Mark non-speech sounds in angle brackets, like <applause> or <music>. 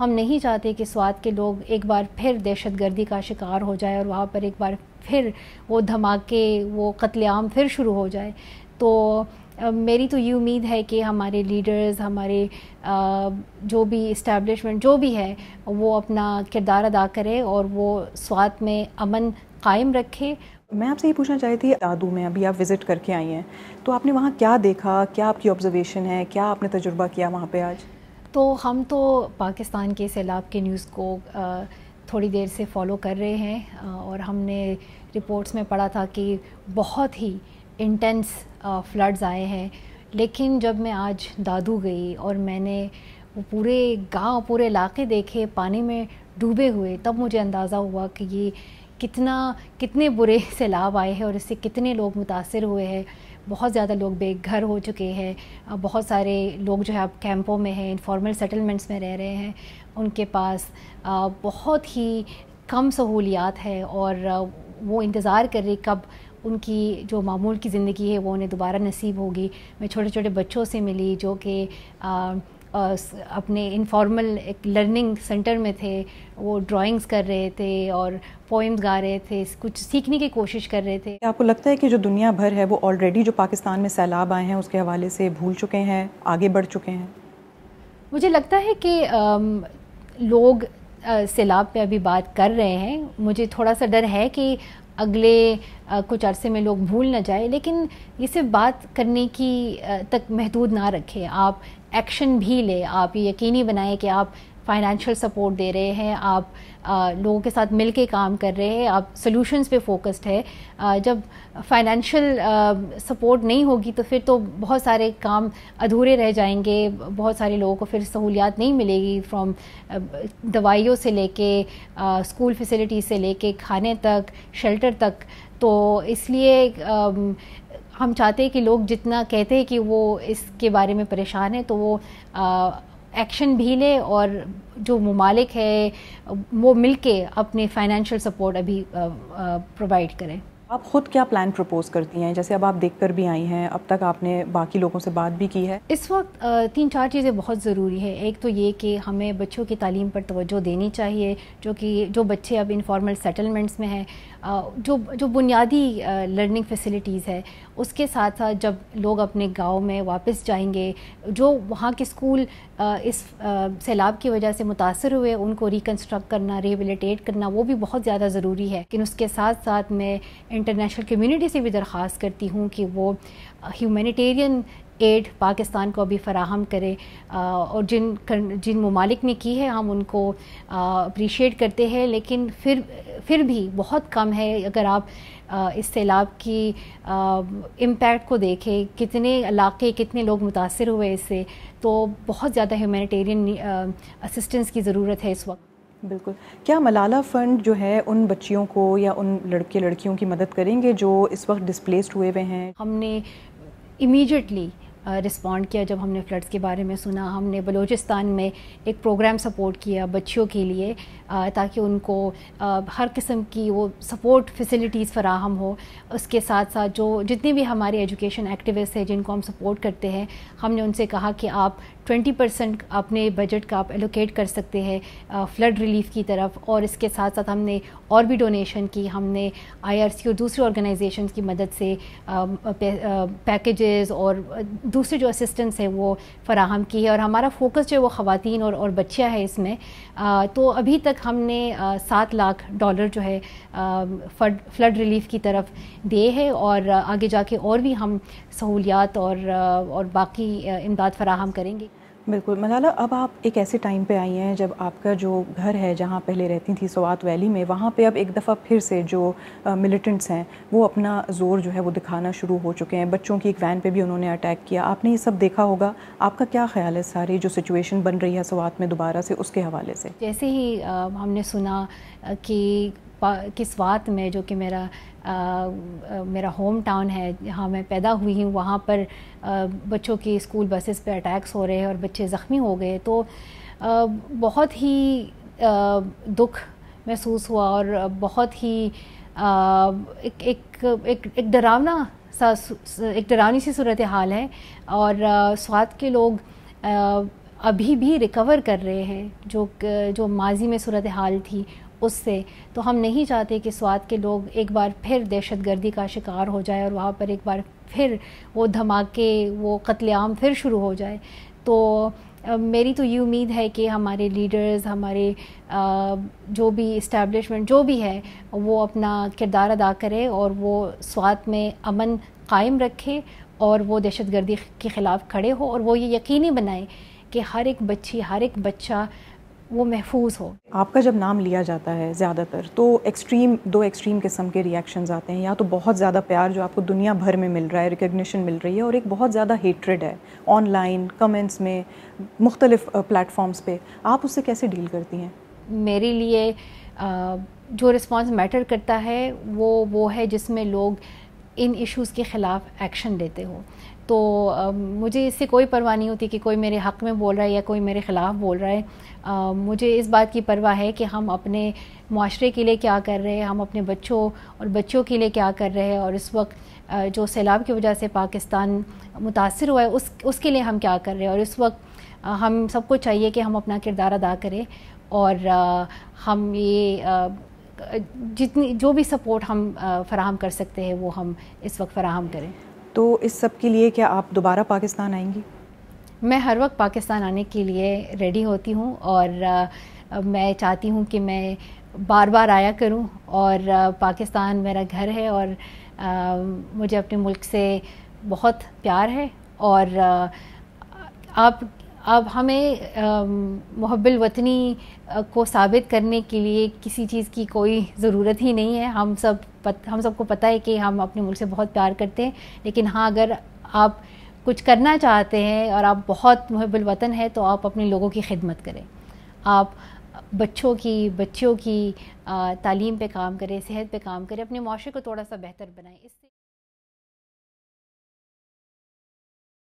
ہم نہیں چاہتے کہ سوات کے لوگ ایک بار پھر دہشت گردی کا شکار ہو جائے اور وہاں پر ایک بار پھر وہ دھماکے وہ قتل عام پھر شروع ہو جائے تو میری تو یہ امید ہے کہ ہمارے لیڈرز ہمارے جو بھی اسٹیبلشمنٹ جو بھی ہے وہ اپنا کردار ادا کرے اور وہ سوات میں امن قائم رکھے میں آپ سے یہ پوچھنا چاہی تھی دادو میں ابھی آپ وزٹ کر کے آئی ہیں تو آپ نے وہاں کیا دیکھا کیا آپ کی آبزرویشن ہے کیا آپ نے تجربہ کیا وہاں پہ آج تو ہم تو پاکستان کے سیلاب کے نیوز کو تھوڑی دیر سے فالو کر رہے ہیں اور ہم نے رپورٹس میں پڑھا تھا کہ بہت ہی انٹینس فلڈز آئے ہیں لیکن جب میں آج دادو گئی اور میں نے وہ پورے گاؤں پورے علاقے دیکھے پانی میں ڈوبے ہوئے تب مجھے اندازہ ہوا کہ یہ کتنا کتنے برے <laughs> سیلاب آئے ہیں اور اس سے کتنے لوگ متاثر ہوئے ہیں بہت زیادہ لوگ بے گھر ہو چکے ہیں بہت سارے لوگ جو ہے اب کیمپوں میں ہیں انفارمل سیٹلمنٹس میں رہ رہے ہیں ان کے پاس بہت ہی کم سہولیات ہے اور وہ انتظار کر رہی کب ان کی جو معمول کی زندگی ہے وہ انہیں دوبارہ نصیب ہوگی میں چھوٹے چھوٹے بچوں سے ملی جو کہ اپنے انفارمل ایک لرننگ سینٹر میں تھے وہ ڈرائنگز کر رہے تھے اور پوئمز گا رہے تھے کچھ سیکھنے کی کوشش کر رہے تھے آپ کو لگتا ہے کہ جو دنیا بھر ہے وہ آلریڈی جو پاکستان میں سیلاب آئے ہیں اس کے حوالے سے بھول چکے ہیں آگے بڑھ چکے ہیں مجھے لگتا ہے کہ لوگ سیلاب پہ ابھی بات کر رہے ہیں مجھے تھوڑا سا ڈر ہے کہ اگلے کچھ عرصے میں لوگ بھول نہ جائے لیکن یہ صرف بات کرنے کی تک محدود نہ رکھے آپ ایکشن بھی لیں آپ یقینی بنائیں کہ آپ فائنینشیل سپورٹ دے رہے ہیں آپ لوگوں کے ساتھ مل کے کام کر رہے ہیں آپ سلوشنز پہ فوکسڈ ہے جب فائنینشیل سپورٹ نہیں ہوگی تو پھر تو بہت سارے کام ادھورے رہ جائیں گے بہت سارے لوگوں کو پھر سہولیات نہیں ملے گی فرام دوائیوں سے لے کے اسکول فیسلٹی سے لے کے کھانے تک شیلٹر تک تو اس لیے ہم چاہتے ہیں کہ لوگ جتنا کہتے ہیں کہ وہ اس کے بارے میں پریشان ہیں تو وہ ایکشن بھی لے اور جو ممالک ہے وہ مل کے اپنے فائنینشیل سپورٹ ابھی پرووائڈ کریں آپ خود کیا پلان پرپوز کرتی ہیں جیسے اب آپ دیکھ کر بھی آئی ہیں اب تک آپ نے باقی لوگوں سے بات بھی کی ہے اس وقت تین چار چیزیں بہت ضروری ہے ایک تو یہ کہ ہمیں بچوں کی تعلیم پر توجہ دینی چاہیے جو کہ جو بچے اب انفارمل سیٹلمنٹس میں ہیں جو جو بنیادی لرننگ فیسلٹیز ہے اس کے ساتھ ساتھ جب لوگ اپنے گاؤں میں واپس جائیں گے جو وہاں کے اسکول اس سیلاب کی وجہ سے متاثر ہوئے ان کو ریکنسٹرکٹ کرنا ریبلیٹیٹ کرنا وہ بھی بہت زیادہ ضروری ہے لیکن اس کے ساتھ ساتھ میں انٹرنیشنل کمیونٹی سے بھی درخواست کرتی ہوں کہ وہ ہیومینیٹیرین ایڈ پاکستان کو ابھی فراہم کرے اور جن جن ممالک نے کی ہے ہم ان کو اپریشیٹ کرتے ہیں لیکن پھر پھر بھی بہت کم ہے اگر آپ اس سیلاب کی امپیکٹ کو دیکھیں کتنے علاقے کتنے لوگ متاثر ہوئے اس سے تو بہت زیادہ ہیومینٹیرین اسسٹنس کی ضرورت ہے اس وقت بالکل کیا ملالہ فنڈ جو ہے ان بچیوں کو یا ان لڑکے لڑکیوں کی مدد کریں گے جو اس وقت ڈسپلیسڈ ہوئے ہوئے ہیں ہم نے امیجیٹلی رسپونڈ uh, کیا جب ہم نے فلڈس کے بارے میں سنا ہم نے بلوچستان میں ایک پروگرام سپورٹ کیا بچیوں کے لیے تاکہ ان کو ہر قسم کی وہ سپورٹ فیسلٹیز فراہم ہو اس کے ساتھ ساتھ جو جتنے بھی ہمارے ایجوکیشن ایکٹیوسٹ ہیں جن کو ہم سپورٹ کرتے ہیں ہم نے ان سے کہا کہ آپ ٹوینٹی پرسینٹ اپنے بجٹ کا آپ الوکیٹ کر سکتے ہیں فلڈ ریلیف کی طرف اور اس کے ساتھ ساتھ ہم نے اور بھی ڈونیشن کی ہم نے آئی آر سی اور دوسری آرگنائزیشنس کی مدد سے پیکیجز اور دوسرے جو اسسٹنس ہیں وہ فراہم کی ہے اور ہمارا فوکس جو ہے وہ خواتین اور اور بچیاں ہے اس میں تو ابھی تک ہم نے سات لاکھ ڈالر جو ہے فڈ فلڈ ریلیف کی طرف دے ہے اور آگے جا کے اور بھی ہم سہولیات اور اور باقی امداد فراہم کریں گے بالکل ملالا اب آپ ایک ایسے ٹائم پہ آئی ہیں جب آپ کا جو گھر ہے جہاں پہلے رہتی تھی سوات ویلی میں وہاں پہ اب ایک دفعہ پھر سے جو ملیٹنٹس ہیں وہ اپنا زور جو ہے وہ دکھانا شروع ہو چکے ہیں بچوں کی ایک وین پہ بھی انہوں نے اٹیک کیا آپ نے یہ سب دیکھا ہوگا آپ کا کیا خیال ہے ساری جو سچویشن بن رہی ہے سوات میں دوبارہ سے اس کے حوالے سے جیسے ہی ہم نے سنا کہ سوات میں جو کہ میرا میرا ہوم ٹاؤن ہے جہاں میں پیدا ہوئی ہوں وہاں پر بچوں کی اسکول بسز پہ اٹیکس ہو رہے ہیں اور بچے زخمی ہو گئے تو بہت ہی دکھ محسوس ہوا اور بہت ہی ایک ڈراؤنا سا ایک ڈراؤنی سی صورت حال ہے اور سوات کے لوگ ابھی بھی ریکور کر رہے ہیں جو جو ماضی میں صورت حال تھی اس سے تو ہم نہیں چاہتے کہ سوات کے لوگ ایک بار پھر دہشت گردی کا شکار ہو جائے اور وہاں پر ایک بار پھر وہ دھماکے وہ قتل عام پھر شروع ہو جائے تو میری تو یہ امید ہے کہ ہمارے لیڈرز ہمارے جو بھی اسٹیبلشمنٹ جو بھی ہے وہ اپنا کردار ادا کرے اور وہ سوات میں امن قائم رکھے اور وہ دہشت گردی کے خلاف کھڑے ہو اور وہ یہ یقینی بنائے کہ ہر ایک بچی ہر ایک بچہ وہ محفوظ ہو آپ کا جب نام لیا جاتا ہے زیادہ تر تو ایکسٹریم دو ایکسٹریم قسم کے ریئیکشنز آتے ہیں یا تو بہت زیادہ پیار جو آپ کو دنیا بھر میں مل رہا ہے ریکگنیشن مل رہی ہے اور ایک بہت زیادہ ہیٹریڈ ہے آن لائن کمنٹس میں مختلف پلیٹفارمس پہ آپ اس سے کیسے ڈیل کرتی ہیں میرے لیے جو رسپانس میٹر کرتا ہے وہ وہ ہے جس میں لوگ ان ایشوز کے خلاف ایکشن لیتے ہو تو مجھے اس سے کوئی پرواہ نہیں ہوتی کہ کوئی میرے حق میں بول رہا ہے یا کوئی میرے خلاف بول رہا ہے مجھے اس بات کی پرواہ ہے کہ ہم اپنے معاشرے کے لیے کیا کر رہے ہیں ہم اپنے بچوں اور بچوں کے لیے کیا کر رہے ہیں اور اس وقت جو سیلاب کی وجہ سے پاکستان متاثر ہوا ہے اس اس کے لیے ہم کیا کر رہے ہیں اور اس وقت ہم سب کو چاہیے کہ ہم اپنا کردار ادا کریں اور ہم یہ جتنی جو بھی سپورٹ ہم فراہم کر سکتے ہیں وہ ہم اس وقت فراہم کریں تو اس سب کے لیے کیا آپ دوبارہ پاکستان آئیں گی میں ہر وقت پاکستان آنے کے لیے ریڈی ہوتی ہوں اور میں چاہتی ہوں کہ میں بار بار آیا کروں اور پاکستان میرا گھر ہے اور مجھے اپنے ملک سے بہت پیار ہے اور آپ اب ہمیں محب الوطنی کو ثابت کرنے کے لیے کسی چیز کی کوئی ضرورت ہی نہیں ہے ہم سب ہم سب کو پتہ ہے کہ ہم اپنے ملک سے بہت پیار کرتے ہیں لیکن ہاں اگر آپ کچھ کرنا چاہتے ہیں اور آپ بہت محب الوطن ہے تو آپ اپنے لوگوں کی خدمت کریں آپ بچوں کی بچیوں کی تعلیم پہ کام کریں صحت پہ کام کریں اپنے معاشرے کو تھوڑا سا بہتر بنائیں اس